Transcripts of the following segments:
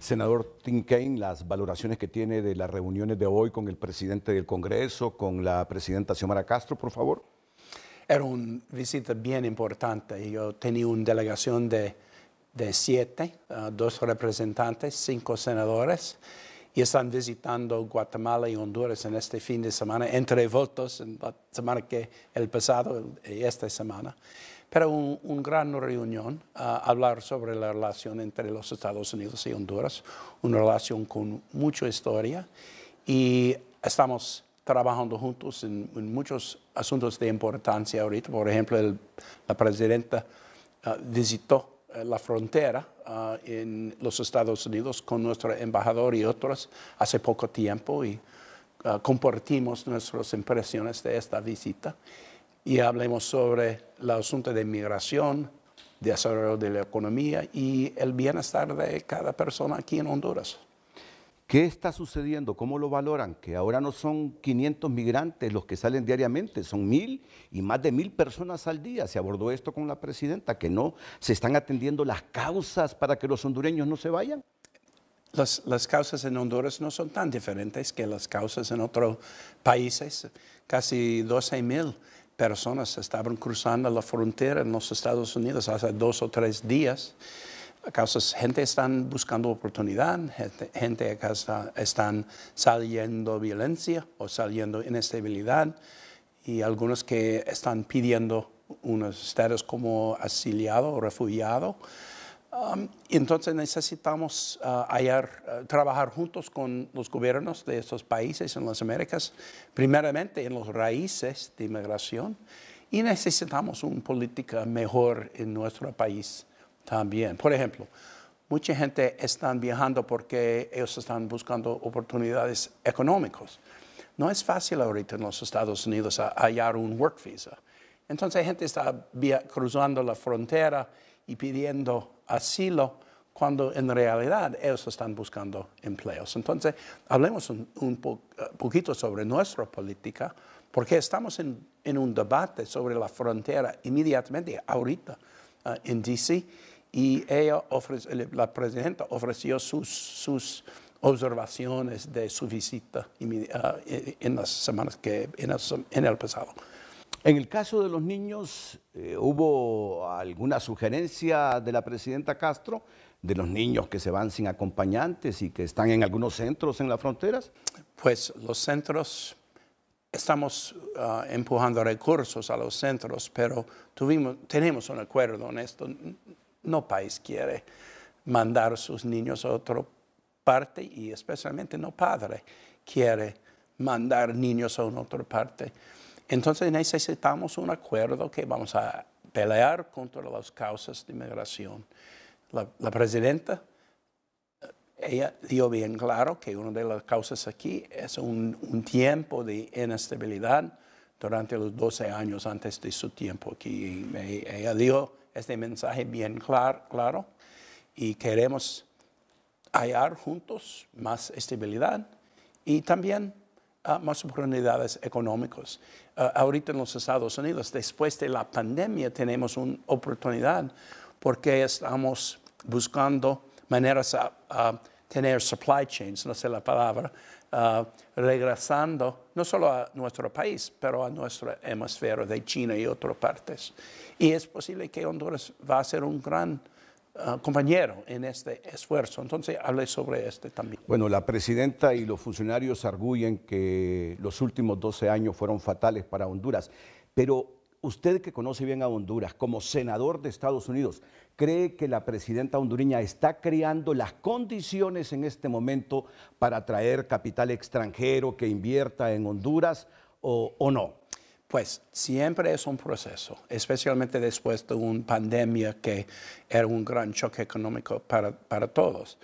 Senador Tim Kaine, las valoraciones que tiene de las reuniones de hoy con el presidente del Congreso, con la presidenta Xiomara Castro, por favor. Era una visita bien importante. Yo tenía una delegación de, siete, ah, dos representantes, cinco senadores, y están visitando Guatemala y Honduras en este fin de semana, entre votos, en la semana que el pasado y esta semana pero una un gran reunión a hablar sobre la relación entre los Estados Unidos y Honduras, una relación con mucha historia y estamos trabajando juntos en, muchos asuntos de importancia ahorita. Por ejemplo, la presidenta ah, visitó eh, la frontera ah, en los Estados Unidos con nuestro embajador y otros hace poco tiempo y ah, compartimos nuestras impresiones de esta visita y hablemos sobre el asunto de migración, desarrollo de la economía y el bienestar de cada persona aquí en Honduras. ¿Qué está sucediendo? ¿Cómo lo valoran? Que ahora no son 500 migrantes los que salen diariamente, son mil y más de mil personas al día. Se abordó esto con la presidenta, que no se están atendiendo las causas para que los hondureños no se vayan. Las, las, causas en Honduras no son tan diferentes que las causas en otros países. Casi 12 mil personas estaban cruzando la frontera en los Estados Unidos hace dos o tres días. causa gente están buscando oportunidad, gente, está, están saliendo violencia o saliendo inestabilidad y algunos que están pidiendo unos estados como asiliado o refugiado entonces necesitamos ah, ah, trabajar juntos con los gobiernos de estos países en las Américas, primeramente en las raíces de inmigración, y necesitamos una política mejor en nuestro país también. Por ejemplo, mucha gente está viajando porque ellos están buscando oportunidades económicas. No es fácil ahorita en los Estados Unidos ah, hallar un work visa. Entonces, gente está cruzando la frontera y pidiendo asilo cuando en realidad ellos están buscando empleos. Entonces, hablemos un, eh, poquito sobre nuestra política, porque estamos en, un debate sobre la frontera inmediatamente, ahorita, eh, en D.C., y ella la presidenta ofreció sus, observaciones de su visita eh, en las semanas que, en el pasado. En el caso de los niños, eh, hubo alguna sugerencia de la presidenta Castro de los niños que se van sin acompañantes y que están en algunos centros en las fronteras? Pues los centros, estamos ah, empujando recursos a los centros, pero tuvimos, tenemos un acuerdo en esto. No país quiere mandar sus niños a otra parte y especialmente no padre quiere mandar niños a una otra parte. Entonces necesitamos un acuerdo que vamos a pelear contra las causas de migración. La, presidenta, ella dio bien claro que una de las causas aquí es un, tiempo de inestabilidad durante los 12 años antes de su tiempo aquí. E, ella dio este mensaje bien claro y queremos hallar juntos más estabilidad y también Ah, más oportunidades económicas. Ah, ahorita en los Estados Unidos, después de la pandemia, tenemos una oportunidad porque estamos buscando maneras a, tener supply chains, no sé la palabra, ah, regresando no solo a nuestro país, pero a nuestro hemisferio de China y otras partes. Y es posible que Honduras va a ser un gran Ah, compañero en este esfuerzo. Entonces, hable sobre este también. Bueno, la presidenta y los funcionarios arguyen que los últimos 12 años fueron fatales para Honduras, pero usted que conoce bien a Honduras como senador de Estados Unidos, ¿cree que la presidenta hondureña está creando las condiciones en este momento para atraer capital extranjero que invierta en Honduras o no? Pues siempre es un proceso, especialmente después de una pandemia que era un gran choque económico para, todos.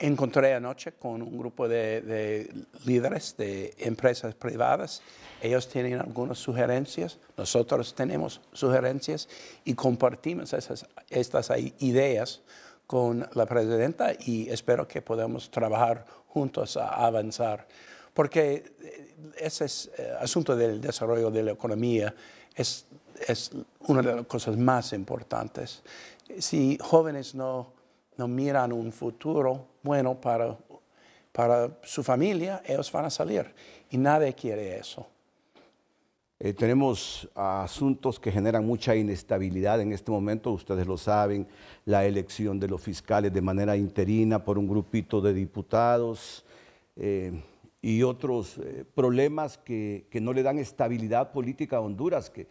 Encontré anoche con un grupo de, líderes de empresas privadas. Ellos tienen algunas sugerencias, nosotros tenemos sugerencias y compartimos estas ideas con la presidenta y espero que podamos trabajar juntos a avanzar porque eh, ese eh, asunto del desarrollo de la economía es, una de las cosas más importantes. Si jóvenes no, miran un futuro bueno para, para su familia, ellos van a salir y nadie quiere eso. Eh, tenemos asuntos que generan mucha inestabilidad en este momento, ustedes lo saben, la elección de los fiscales de manera interina por un grupito de diputados y otros eh, problemas que, que, no le dan estabilidad política a Honduras, que,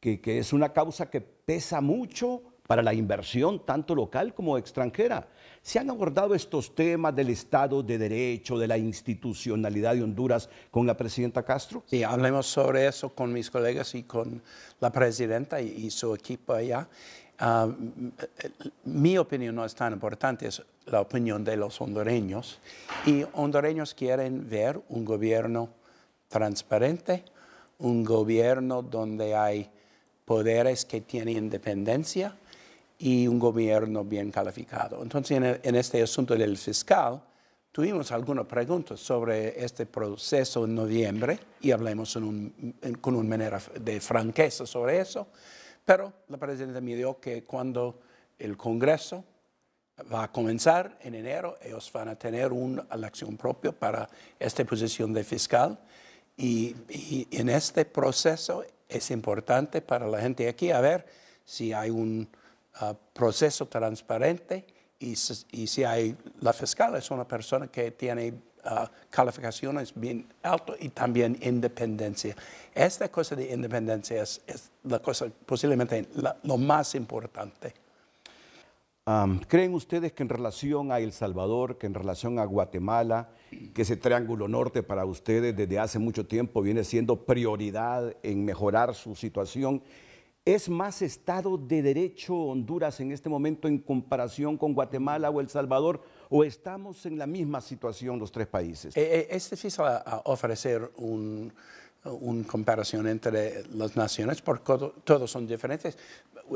que, es una causa que pesa mucho para la inversión, tanto local como extranjera. Se han abordado estos temas del Estado de Derecho, de la institucionalidad de Honduras con la presidenta Castro. Sí, hablemos sobre eso con mis colegas y con la presidenta y su equipo allá. Ah, mi opinión no es tan importante, es la opinión de los hondureños. Y hondureños quieren ver un gobierno transparente, un gobierno donde hay poderes que tienen independencia y un gobierno bien calificado. Entonces, en, este asunto del fiscal, tuvimos algunas preguntas sobre este proceso en noviembre y hablamos un, con una manera de franqueza sobre eso. Pero la presidenta me dio que cuando el Congreso va a comenzar en enero, ellos van a tener una elección propia para esta posición de fiscal. Y, en este proceso es importante para la gente aquí a ver si hay un ah, proceso transparente y, si hay, la fiscal es una persona que tiene Ah, calificaciones bien alto y también independencia. Esta cosa de independencia es, la cosa posiblemente lo más importante. ¿Creen ustedes que en relación a El Salvador, que en relación a Guatemala, que ese Triángulo Norte para ustedes desde hace mucho tiempo viene siendo prioridad en mejorar su situación? ¿Es más Estado de Derecho Honduras en este momento en comparación con Guatemala o El Salvador? o estamos en la misma situación los tres países? Eh, eh, es difícil ah, ah, ofrecer un, una comparación entre las naciones porque todos son diferentes.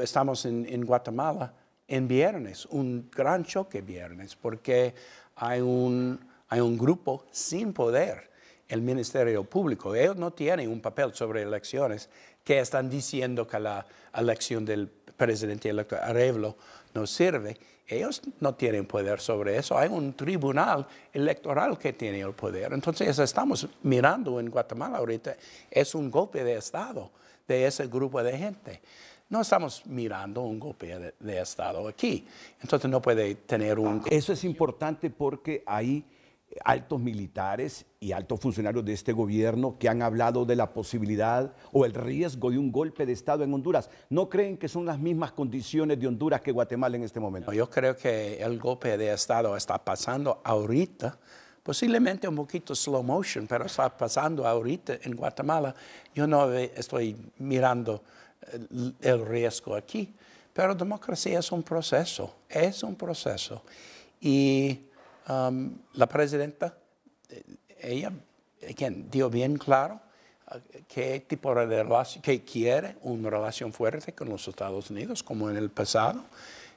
Estamos en, Guatemala en viernes, un gran choque viernes, porque hay un, hay un grupo sin poder, el Ministerio Público. Ellos no tienen un papel sobre elecciones que están diciendo que la elección del presidente electo Arevlo no sirve ellos no tienen poder sobre eso. Hay un tribunal electoral que tiene el poder. Entonces estamos mirando en Guatemala ahorita, es un golpe de Estado de ese grupo de gente. No estamos mirando un golpe de, Estado aquí. Entonces no puede tener un... Eso es importante porque ahí... Hay altos militares y altos funcionarios de este gobierno que han hablado de la posibilidad o el riesgo de un golpe de Estado en Honduras. ¿No creen que son las mismas condiciones de Honduras que Guatemala en este momento? yo creo que el golpe de Estado está pasando ahorita, posiblemente un poquito slow motion, pero está pasando ahorita en Guatemala. Yo no estoy mirando eh, el riesgo aquí, pero democracia es un proceso, es un proceso. Y Um, la presidenta, eh, ella, quien dio bien claro uh, tipo que quiere una relación fuerte con los Estados Unidos, como en el pasado,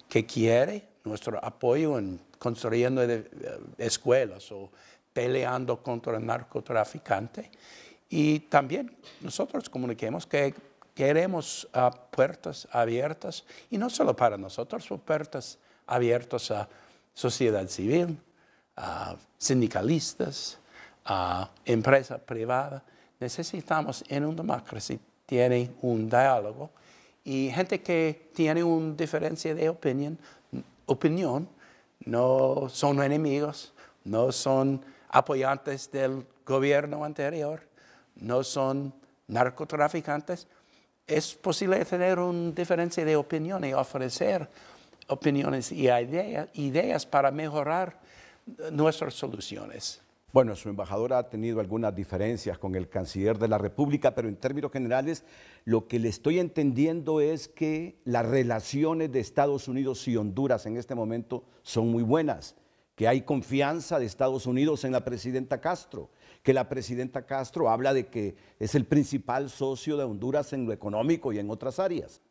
que quiere nuestro apoyo en construyendo eh, escuelas o peleando contra el narcotraficante. Y también nosotros comuniquemos que queremos uh, puertas abiertas, y no solo para nosotros, puertas abiertas a sociedad civil, a sindicalistas, a empresa privada. Necesitamos en una democracia tiene un diálogo y gente que tiene una diferencia de opinión, opinión no son enemigos, no son apoyantes del gobierno anterior, no son narcotraficantes. Es posible tener una diferencia de opinión y ofrecer opiniones y ideas para mejorar nuestras soluciones. Bueno, su embajadora ha tenido algunas diferencias con el canciller de la República, pero en términos generales, lo que le estoy entendiendo es que las relaciones de Estados Unidos y Honduras en este momento son muy buenas, que hay confianza de Estados Unidos en la presidenta Castro, que la presidenta Castro habla de que es el principal socio de Honduras en lo económico y en otras áreas.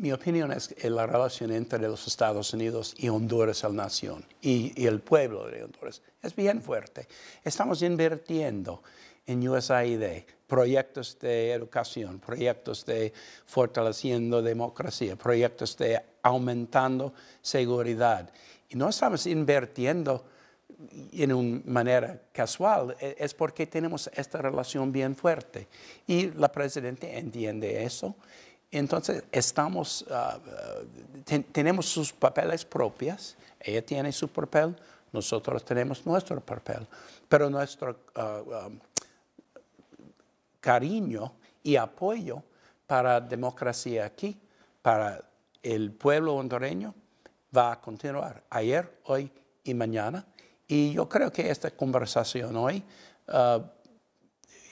Mi opinión es que la relación entre los Estados Unidos y Honduras, la nación y, y, el pueblo de Honduras, es bien fuerte. Estamos invirtiendo en USAID proyectos de educación, proyectos de fortaleciendo democracia, proyectos de aumentando seguridad. Y no estamos invirtiendo en una manera casual, e, es porque tenemos esta relación bien fuerte. Y la presidenta entiende eso entonces, estamos, ah, tenemos sus papeles propias ella tiene su papel, nosotros tenemos nuestro papel, pero nuestro ah, ah, cariño y apoyo para democracia aquí, para el pueblo hondureño, va a continuar ayer, hoy y mañana. Y yo creo que esta conversación hoy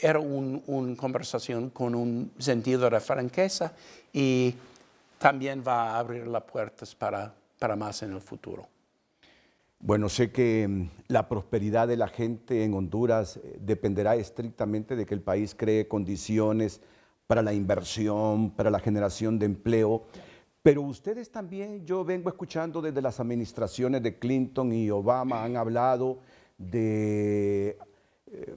era una conversación con un sentido de franqueza y también va a abrir las puertas para, para más en el futuro. Bueno, sé que mm, la prosperidad de la gente en Honduras eh, dependerá estrictamente de que el país cree condiciones para la inversión, para la generación de empleo. Pero ustedes también, yo vengo escuchando desde las administraciones de Clinton y Obama, han hablado de eh,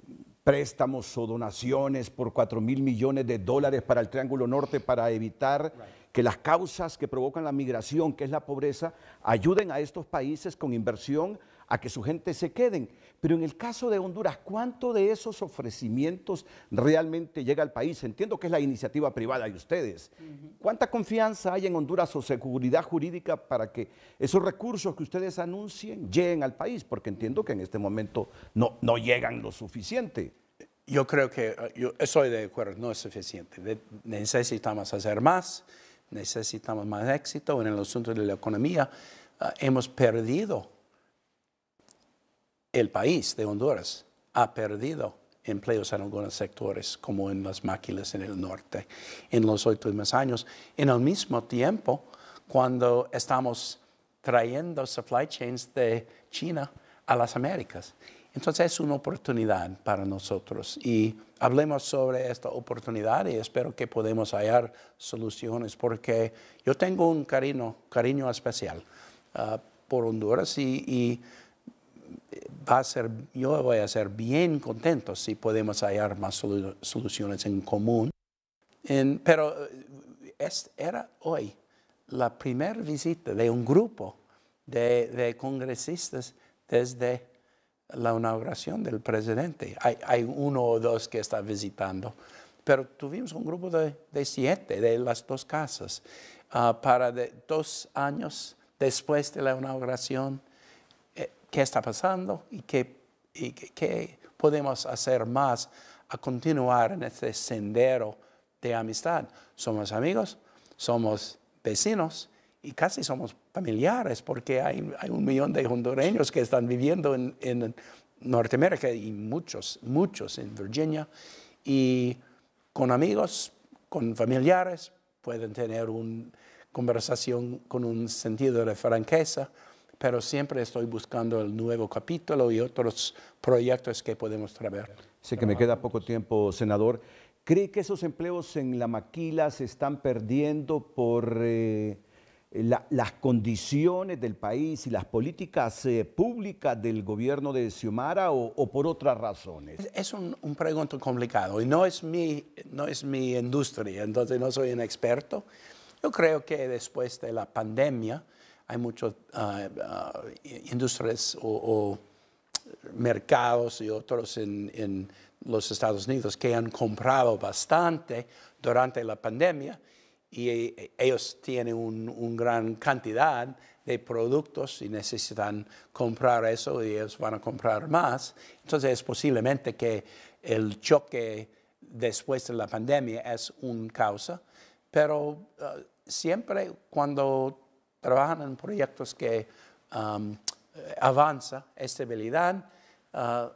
préstamos o donaciones por 4 mil millones de dólares para el Triángulo Norte para evitar que las causas que provocan la migración, que es la pobreza, ayuden a estos países con inversión a que su gente se queden. Pero en el caso de Honduras, ¿cuánto de esos ofrecimientos realmente llega al país? Entiendo que es la iniciativa privada de ustedes. ¿Cuánta confianza hay en Honduras o seguridad jurídica para que esos recursos que ustedes anuncien lleguen al país? Porque entiendo que en este momento no, no llegan lo suficiente. Yo creo que, ah, yo estoy de acuerdo, no es suficiente. necesitamos hacer más, necesitamos más éxito en el asunto de la economía. Ah, hemos perdido el país de Honduras ha perdido empleos en algunos sectores, como en las máquinas en el norte, en los últimos años. En el mismo tiempo, cuando estamos trayendo supply chains de China a las Américas. Entonces es una oportunidad para nosotros y hablemos sobre esta oportunidad y espero que podamos hallar soluciones porque yo tengo un cariño, cariño especial ah, por Honduras y va a ser, yo voy a ser bien contento si podemos hallar más soluciones en común. pero eh, es, era hoy la primera visita de un grupo de, de congresistas desde la inauguración del presidente. Hay, hay, uno o dos que está visitando, pero tuvimos un grupo de, de siete de las dos casas ah, para dos años después de la inauguración qué está pasando y qué, podemos hacer más a continuar en este sendero de amistad. Somos amigos, somos vecinos y casi somos familiares porque hay, un millón de hondureños que están viviendo en Norteamérica y muchos, muchos en Virginia. Y con amigos, con familiares, pueden tener una conversación con un sentido de franqueza pero siempre estoy buscando el nuevo capítulo y otros proyectos que podemos traer. Sé que me queda poco tiempo, senador. ¿Cree que esos empleos en la maquila se están perdiendo por eh, las condiciones del país y las políticas eh, públicas del gobierno de Xiomara o, por otras razones? Es un, un pregunta complicado y no es, mi, no es mi industria, entonces no soy un experto. Yo creo que después de la pandemia, hay muchas ah, ah, industrias o, mercados y otros en, los Estados Unidos que han comprado bastante durante la pandemia y eh, ellos tienen una gran cantidad de productos y necesitan comprar eso y ellos van a comprar más. Entonces es posiblemente que el choque después de la pandemia es una causa, pero ah, siempre cuando trabajan en proyectos que um, avanza estabilidad. Ah,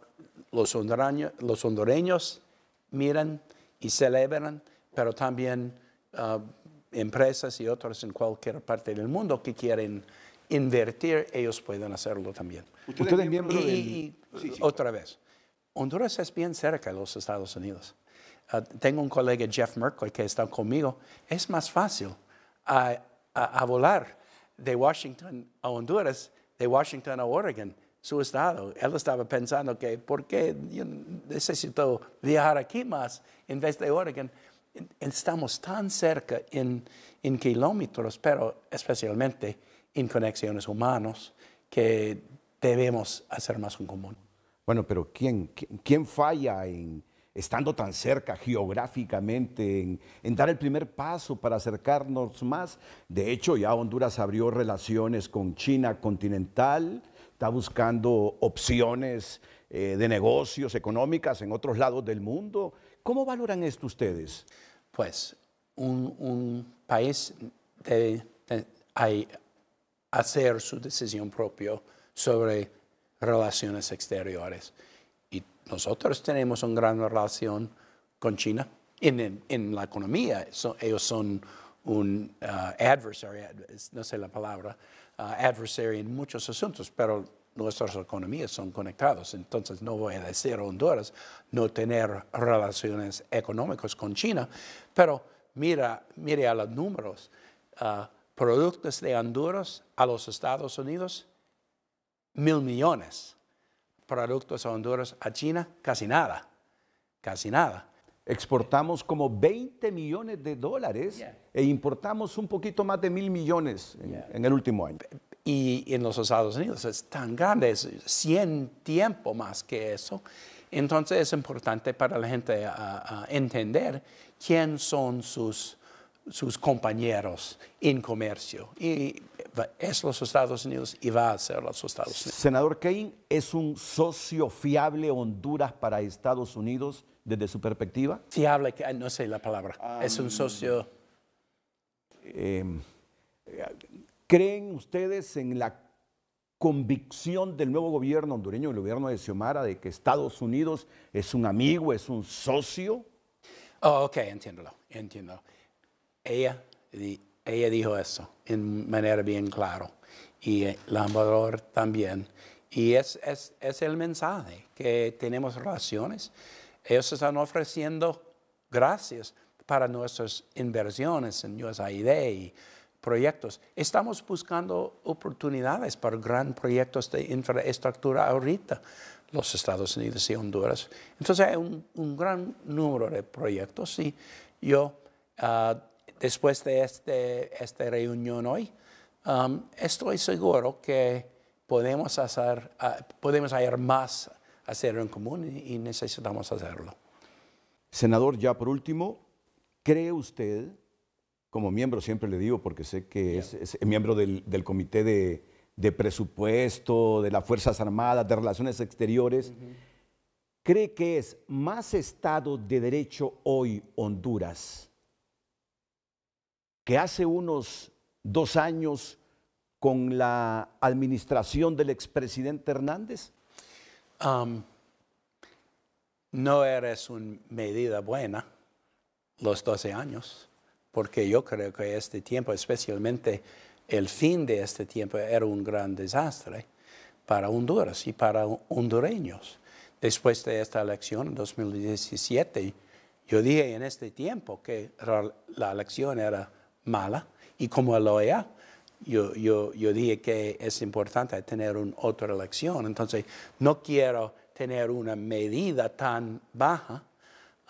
los, hondureños, miran y celebran, pero también ah, empresas y otros en cualquier parte del mundo que quieren invertir, ellos pueden hacerlo también. Otra vez, Honduras es bien cerca de los Estados Unidos. Ah, tengo un colega, Jeff Merkel que está conmigo. Es más fácil a volar de Washington a Honduras, de Washington a Oregon, su estado. Él estaba pensando que, ¿por qué necesito viajar aquí más en vez de Oregon? Estamos tan cerca en, kilómetros, pero especialmente en conexiones humanas, que debemos hacer más en común. Bueno, pero quién, quién falla en estando tan cerca geográficamente, en, dar el primer paso para acercarnos más. De hecho, ya Honduras abrió relaciones con China continental, está buscando opciones eh, de negocios económicas en otros lados del mundo. ¿Cómo valoran esto ustedes? Pues un, país debe de, hacer su decisión propia sobre relaciones exteriores nosotros tenemos una gran relación con China en, la economía. ellos son un uh, adversary, no sé la palabra, uh, adversary en muchos asuntos, pero nuestras economías son conectadas. Entonces no voy a decir a Honduras no tener relaciones económicas con China, pero mira, mire a los números. Uh, productos de Honduras a los Estados Unidos, mil millones productos a Honduras, a China casi nada, casi nada. Exportamos como 20 millones de dólares e importamos un poquito más de mil millones en, el último año. Y, en los Estados Unidos es tan grande, es 100 tiempo más que eso. Entonces es importante para la gente ah, ah, entender quién son sus, sus compañeros en comercio. Y es los Estados Unidos y va a ser los Estados Unidos. Senador Kane, ¿es un socio fiable Honduras para Estados Unidos desde su perspectiva? Fiable, no sé la palabra. Ah, es un socio... Em, ¿Creen ustedes en la convicción del nuevo gobierno hondureño, el gobierno de Xiomara, de que Estados Unidos es un amigo, es un socio? Oh, ok, entiéndolo, entiendo. Ella ella dijo eso en manera bien clara. Y el eh, también. Y es, es, el mensaje, que tenemos relaciones. Ellos están ofreciendo gracias para nuestras inversiones en USAID y proyectos. Estamos buscando oportunidades para grandes proyectos de infraestructura ahorita, los Estados Unidos y Honduras. Entonces hay un, gran número de proyectos y yo ah, después de este, esta reunión hoy, um, estoy seguro que podemos, hacer, ah, podemos hacer más hacer en común y, necesitamos hacerlo. Senador, ya por último, ¿cree usted, como miembro siempre le digo, porque sé que es, miembro del, del Comité de, de, Presupuesto, de las Fuerzas Armadas, de Relaciones Exteriores, ¿cree que es más Estado de Derecho hoy Honduras? que hace unos dos años con la administración del expresidente Hernández? Um, no eres una medida buena los 12 años, porque yo creo que este tiempo, especialmente el fin de este tiempo, era un gran desastre para Honduras y para hondureños. Después de esta elección en 2017, yo dije en este tiempo que la elección era mala. Y como lo yo, yo, yo dije que es importante tener una otra elección. Entonces, no quiero tener una medida tan baja.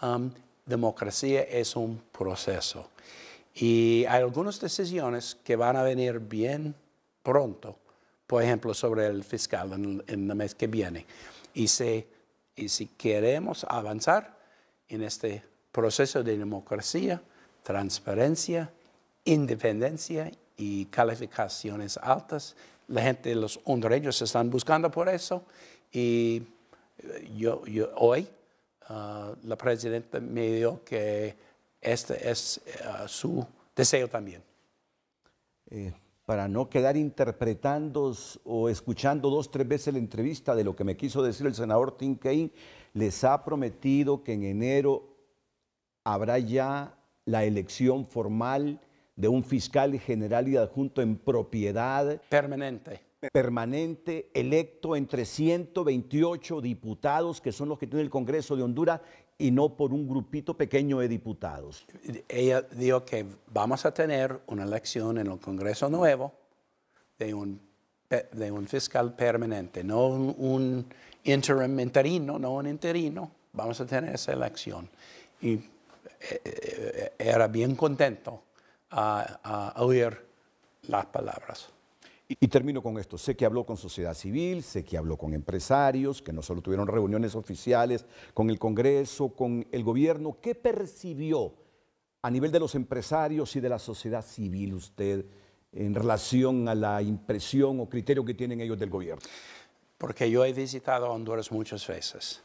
Um, democracia es un proceso. Y hay algunas decisiones que van a venir bien pronto, por ejemplo, sobre el fiscal en, en el mes que viene. y si queremos avanzar en este proceso de democracia, transparencia independencia y calificaciones altas. La gente, de los hondureños están buscando por eso. Y eh, yo, hoy ah, la presidenta me dio que este es ah, su deseo también. Eh, para no quedar interpretando o escuchando dos, tres veces la entrevista de lo que me quiso decir el senador Tim Kaine, les ha prometido que en enero habrá ya la elección formal de un fiscal general y adjunto en propiedad. Permanente. Permanente, electo entre 128 diputados, que son los que tiene el Congreso de Honduras, y no por un grupito pequeño de diputados. Ella dijo que vamos a tener una elección en el Congreso Nuevo de un, fiscal permanente, no un, no un interino, vamos a tener esa elección. Y eh, eh, eh, era bien contento a, oír las palabras. Y, termino con esto. Sé que habló con sociedad civil, sé que habló con empresarios, que no solo tuvieron reuniones oficiales con el Congreso, con el gobierno. ¿Qué percibió a nivel de los empresarios y de la sociedad civil usted en relación a la impresión o criterio que tienen ellos del gobierno? Porque yo he visitado Honduras muchas veces,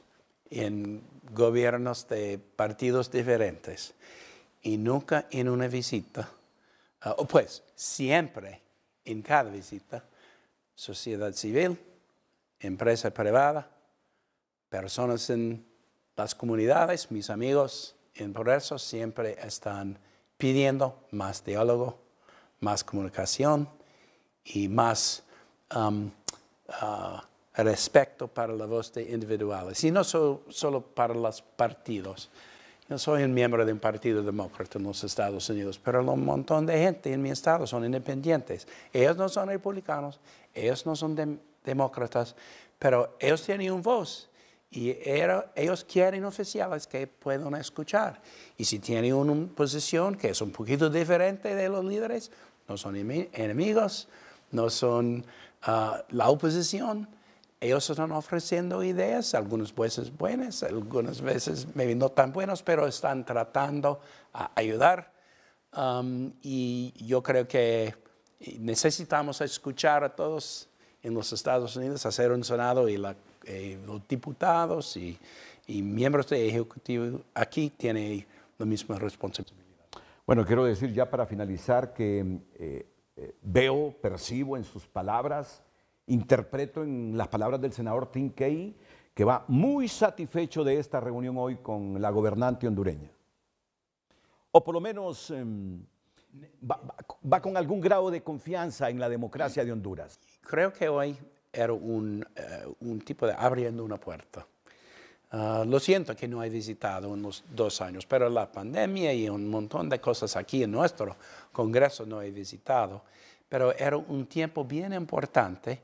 en gobiernos de partidos diferentes, y nunca en una visita Ah, pues siempre en cada visita, sociedad civil, empresa privada, personas en las comunidades, mis amigos en progreso siempre están pidiendo más diálogo, más comunicación y más um, ah, respeto para la voz de individuales, y no solo para los partidos. Yo soy un miembro de un partido demócrata en los Estados Unidos, pero un montón de gente en mi estado son independientes. Ellos no son republicanos, ellos no son demócratas, pero ellos tienen un voz y ellos quieren oficiales que puedan escuchar. Y si tienen una posición que es un poquito diferente de los líderes, no son enemigos, no son ah, la oposición, ellos están ofreciendo ideas, algunas veces buenas, algunas veces maybe no tan buenas, pero están tratando a ayudar. Um, y yo creo que necesitamos escuchar a todos en los Estados Unidos, hacer un sonado y eh, los diputados y, miembros del Ejecutivo aquí tienen la misma responsabilidad. Bueno, quiero decir ya para finalizar que eh, eh, veo, percibo en sus palabras, interpreto en las palabras del senador Tim Key, que va muy satisfecho de esta reunión hoy con la gobernante hondureña. O por lo menos em, va, con algún grado de confianza en la democracia de Honduras. Creo que hoy era un, eh, tipo de abriendo una puerta. Ah, lo siento que no he visitado unos dos años, pero la pandemia y un montón de cosas aquí en nuestro Congreso no he visitado pero era un tiempo bien importante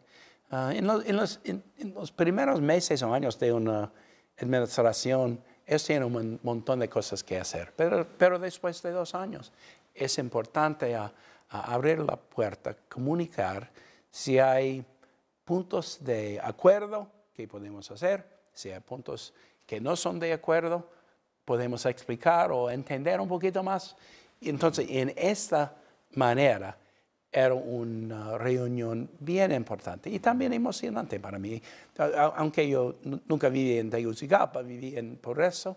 Ah, en, los, primeros meses o años de una administración, ellos tienen un montón de cosas que hacer, pero, después de dos años es importante abrir la puerta, comunicar si hay puntos de acuerdo que podemos hacer, si hay puntos que no son de acuerdo, podemos explicar o entender un poquito más. Entonces, en esta manera, era una uh, reunión bien importante y también emocionante para mí. Aunque yo nunca viví en Tegucigalpa, viví en Progreso,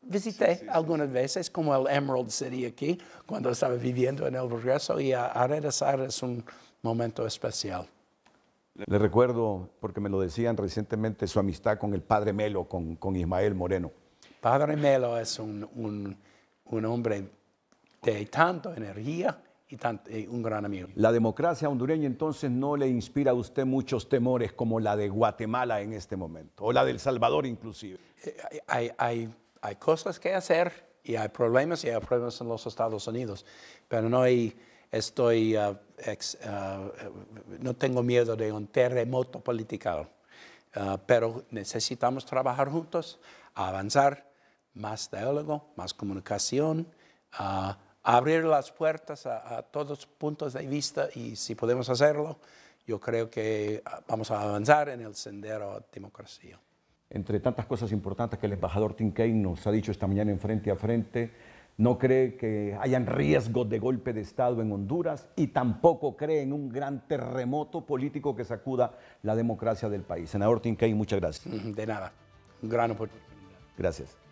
visité algunas veces, como el Emerald City aquí, cuando estaba viviendo en el Progreso, y a, regresar es un momento especial. Le recuerdo, porque me lo decían recientemente, su amistad con el padre Melo, con, Ismael Moreno. Padre Melo es un, un hombre de tanta energía, y eh, un gran amigo. La democracia hondureña entonces no le inspira a usted muchos temores como la de Guatemala en este momento, o la del Salvador inclusive. Eh, hay, hay, cosas que hacer y hay problemas y hay problemas en los Estados Unidos, pero no hay, estoy, ah, ah, eh, no tengo miedo de un terremoto político, ah, pero necesitamos trabajar juntos, avanzar, más diálogo, más comunicación abrir las puertas a, a todos puntos de vista y si podemos hacerlo, yo creo que ah, vamos a avanzar en el sendero a democracia. Entre tantas cosas importantes que el embajador Tinkey nos ha dicho esta mañana en frente a frente, no cree que hayan riesgos de golpe de Estado en Honduras y tampoco cree en un gran terremoto político que sacuda la democracia del país. Senador Tinkey, muchas gracias. De nada, gran oportunidad. Gracias.